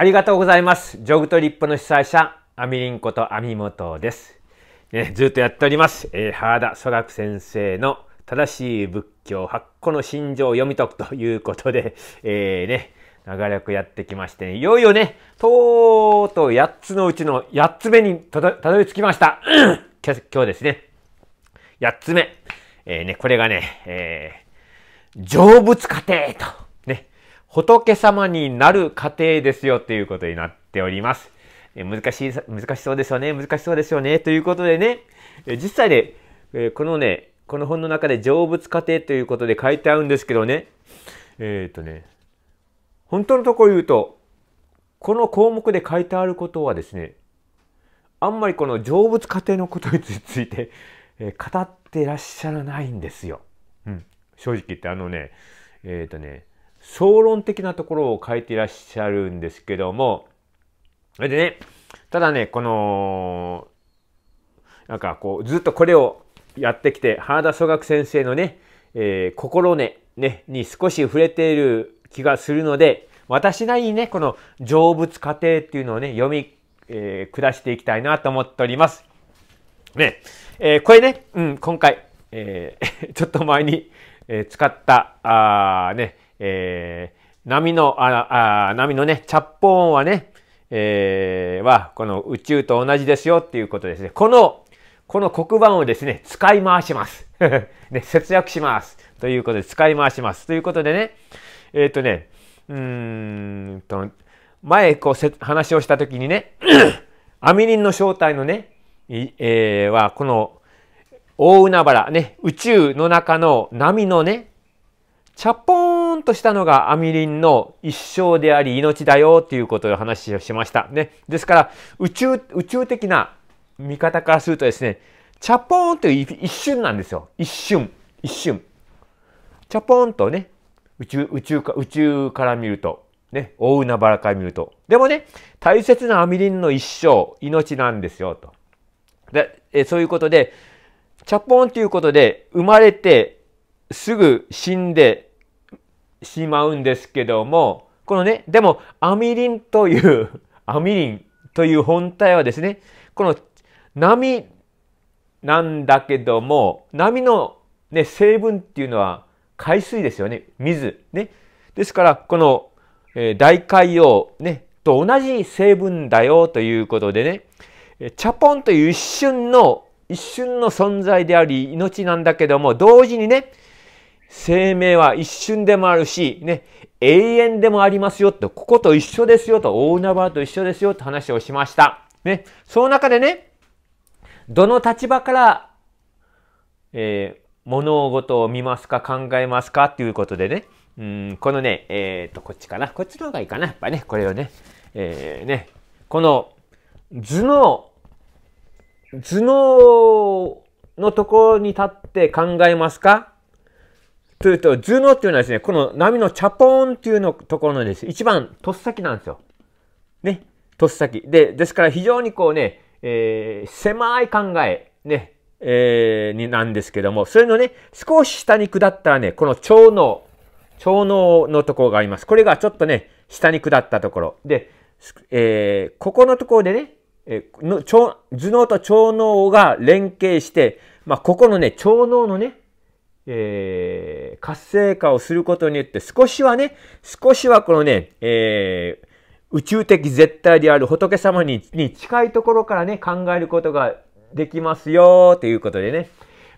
ありがとうございます。ジョグトリップの主催者、アミリンこと網トです。ね、ずっとやっております。えー、原田祖楽先生の正しい仏教8個の心情を読み解くということで、えー、ね、長らくやってきまして、ね、いよいよね、とうとう8つのうちの8つ目にたどり着きました。今日ですね。8つ目。えー、ね、これがね、えー、成仏過程と。仏様になる過程ですよっていうことになっております。難しい、難しそうですよね、難しそうですよね、ということでね、実際で、ね、このね、この本の中で成仏過程ということで書いてあるんですけどね、えっ、ー、とね、本当のところ言うと、この項目で書いてあることはですね、あんまりこの成仏過程のことについて、え語ってらっしゃらないんですよ。うん、正直言ってあのね、えっ、ー、とね、総論的なところを書いていらっしゃるんですけども、それでね、ただね、この、なんかこう、ずっとこれをやってきて、原田祖学先生のね、えー、心根、ね、に少し触れている気がするので、私なりにね、この成仏過程っていうのをね、読み、えー、下していきたいなと思っております。ね、えー、これね、うん、今回、えー、ちょっと前に、えー、使った、あね、えー、波の、ああ波のね、チャッポ音はね、えー、は、この宇宙と同じですよっていうことですね。この、この黒板をですね、使い回します。ね、節約します。ということで、使い回します。ということでね、えっ、ー、とね、うーんと、前、こう、話をしたときにね、アミリンの正体のね、えー、は、この、大海原、ね、宇宙の中の波のね、チャポーンとしたのがアミリンの一生であり命だよっていうことを話をしました。ね。ですから、宇宙、宇宙的な見方からするとですね、チャポーンという一瞬なんですよ。一瞬。一瞬。チャポーンとね、宇宙、宇宙か、宇宙から見ると、ね、大海原から見ると。でもね、大切なアミリンの一生、命なんですよ、と。で、えそういうことで、チャポーンということで、生まれて、すぐ死んで、しまうんですけども、このね、でもアミリンという、アミリンという本体はですね、この波なんだけども、波の、ね、成分っていうのは海水ですよね、水。ね。ですから、この、えー、大海洋、ね、と同じ成分だよということでね、チャポンという一瞬の、一瞬の存在であり、命なんだけども、同時にね、生命は一瞬でもあるし、ね、永遠でもありますよと、ここと一緒ですよと、大海原と一緒ですよと話をしました。ね、その中でね、どの立場から、えー、物事を見ますか考えますかっていうことでね、うん、このね、えっ、ー、と、こっちかな。こっちの方がいいかな。やっぱね、これをね、えー、ね、この図の、頭脳のところに立って考えますかというと、頭脳っていうのはですね、この波のチャポーンっていうのところのです、一番さきなんですよ。ね、とっさき。で、ですから非常にこうね、えー、狭い考え、ね、えー、になんですけども、それのね、少し下に下ったらね、この超脳、超脳のところがあります。これがちょっとね、下に下ったところ。で、えー、ここのところでね、えー、の超頭脳と超脳が連携して、まあ、ここのね、超脳のね、えー、活性化をすることによって少しはね、少しはこのね、えー、宇宙的絶対である仏様に近いところからね、考えることができますよということでね。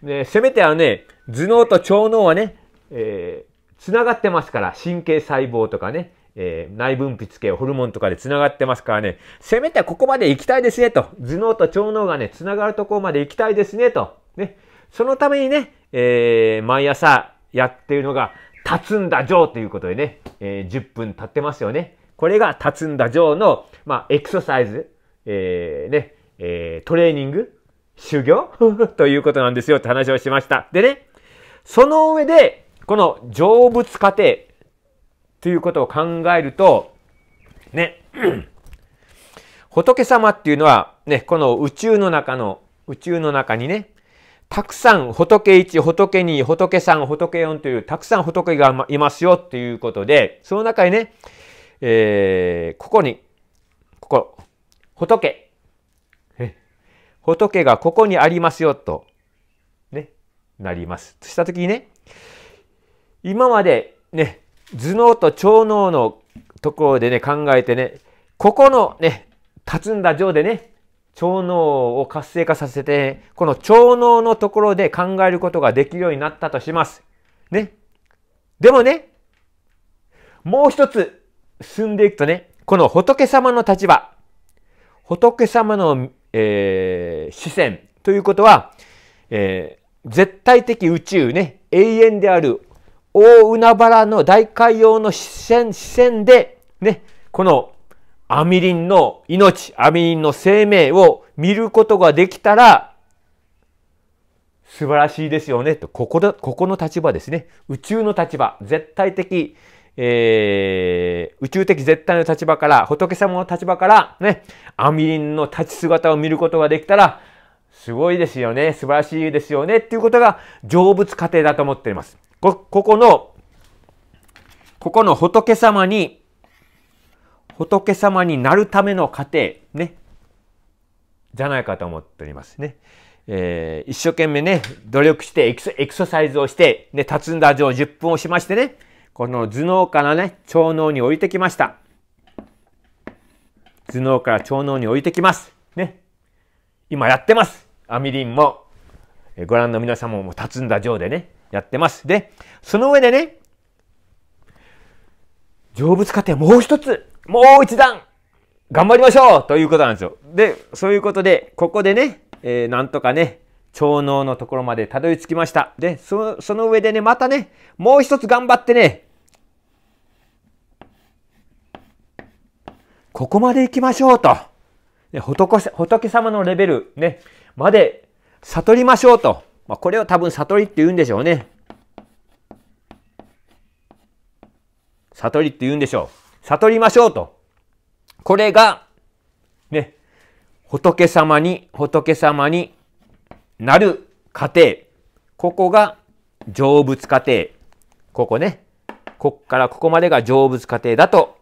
でせめてあのね、頭脳と腸脳はね、えー、つながってますから、神経細胞とかね、えー、内分泌系、ホルモンとかで繋がってますからね、せめてここまで行きたいですねと、頭脳と腸脳がね、繋がるところまで行きたいですねと、ね、そのためにね、えー、毎朝やってるのが、立つんだジということでね、えー、10分経ってますよね。これが立つんだジの、まあ、エクササイズ、えー、ね、えー、トレーニング、修行 ということなんですよって話をしました。でね、その上で、この成仏過程ということを考えると、ね、仏様っていうのは、ね、この宇宙の中の、宇宙の中にね、たくさん仏1、仏2、仏3、仏4というたくさん仏がいますよということで、その中にね、えー、ここに、ここ、仏、仏がここにありますよと、ね、なります。としたときにね、今までね、頭脳と超脳のところでね、考えてね、ここのね、立つんだ上でね、腸脳を活性化させて、この腸脳のところで考えることができるようになったとします。ね。でもね、もう一つ進んでいくとね、この仏様の立場、仏様の、えー、視線ということは、えー、絶対的宇宙ね、永遠である大海原の大海洋の視線、視線で、ね、このアミリンの命、アミリンの生命を見ることができたら、素晴らしいですよね、と。ここだ、ここの立場ですね。宇宙の立場、絶対的、えー、宇宙的絶対の立場から、仏様の立場から、ね、アミリンの立ち姿を見ることができたら、すごいですよね、素晴らしいですよね、っていうことが、成仏過程だと思っています。こ、ここの、ここの仏様に仏様になるための過程、ね、じゃないかと思っておりますね。えー、一生懸命ね、努力してエクササイズをして、ね、立つんだ上10分をしましてね、この頭脳からね、超脳に降りてきました。頭脳から超脳に降りてきます。ね。今やってます。アミリンも、えー、ご覧の皆様も立つんだ上でね、やってます。で、その上でね、成仏過程もう一つもう一段頑張りましょうということなんですよ。で、そういうことで、ここでね、えー、なんとかね、超能のところまでたどり着きました。で、その、その上でね、またね、もう一つ頑張ってね、ここまで行きましょうと。ね、仏仏様のレベル、ね、まで悟りましょうと。まあ、これを多分悟りって言うんでしょうね。悟りって言うんでしょう。悟りましょうと。これが、ね、仏様に、仏様になる過程。ここが成仏過程。ここね。こっからここまでが成仏過程だと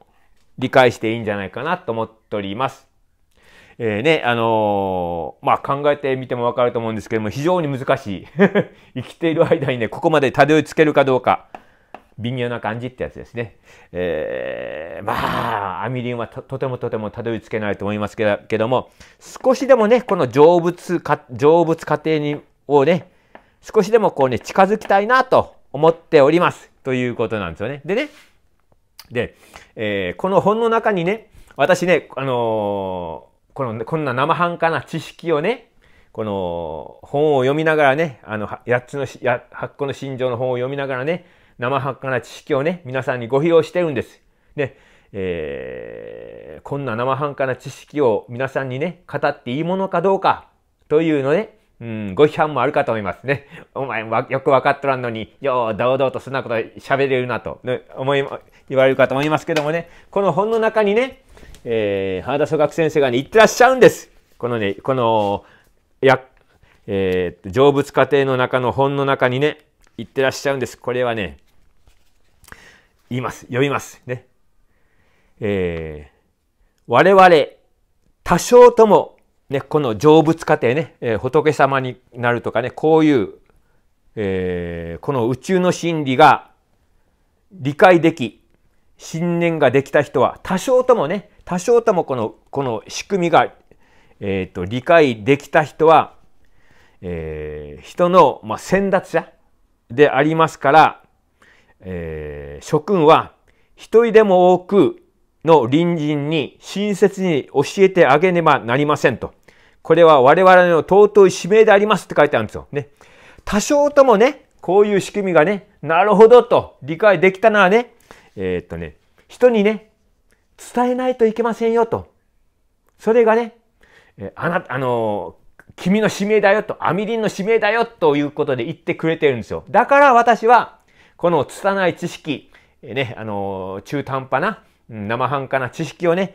理解していいんじゃないかなと思っております。えー、ね、あのー、まあ、考えてみてもわかると思うんですけども、非常に難しい。生きている間にね、ここまでたどり着けるかどうか。微妙な感じってやつですね。えー、まあ、アミリンはとてもとてもたどり着けないと思いますけどけども、少しでもね、この成仏か、成仏過程に、をね、少しでもこうね、近づきたいなと思っております。ということなんですよね。でね、で、えー、この本の中にね、私ね、あのー、この、こんな生半可な知識をね、この本を読みながらね、あの、8つの、8個の心情の本を読みながらね、生半可な知識をね、皆さんにご披露してるんです。ね、えー、こんな生半可な知識を皆さんにね、語っていいものかどうか、というのね、うん、ご批判もあるかと思いますね。お前はよく分かっとらんのに、よう、堂々とそんなこと喋れるなと、ね、思い、言われるかと思いますけどもね、この本の中にね、えー、原田祖学先生がね、言ってらっしゃるんです。このね、この、や、えー、成仏過程の中の本の中にね、言ってらっしゃるんです。これはね、言います。読みます。ね。えー、我々、多少とも、ね、この成仏過程ね、えー、仏様になるとかね、こういう、えー、この宇宙の真理が理解でき、信念ができた人は、多少ともね、多少ともこの、この仕組みが、えっ、ー、と、理解できた人は、えー、人の、まあ、先達者でありますから、えー、諸君は一人でも多くの隣人に親切に教えてあげねばなりませんと。これは我々の尊い使命でありますって書いてあるんですよ。ね。多少ともね、こういう仕組みがね、なるほどと理解できたのはね、えー、っとね、人にね、伝えないといけませんよと。それがね、えあなた、あの君の使命だよと、アミリンの使命だよということで言ってくれてるんですよ。だから私は、この拙い知識、ね、あの、中途半端な、生半可な知識をね、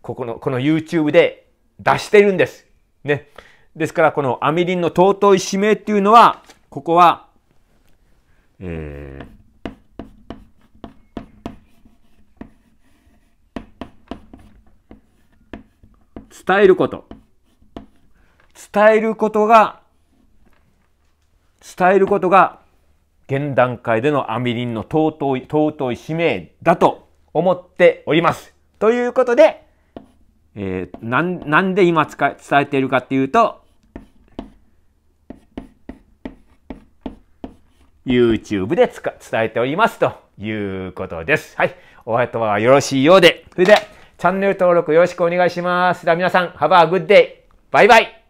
ここの、この YouTube で出してるんです。ね。ですから、このアミリンの尊い使命っていうのは、ここは、えー、伝えること。伝えることが、伝えることが現段階でのアミリンの尊い、尊い使命だと思っております。ということで、えー、なん、なんで今伝えているかっていうと、YouTube で伝えておりますということです。はい。お後はよろしいようで。それで、チャンネル登録よろしくお願いします。では皆さん、Have a good day! バイバイ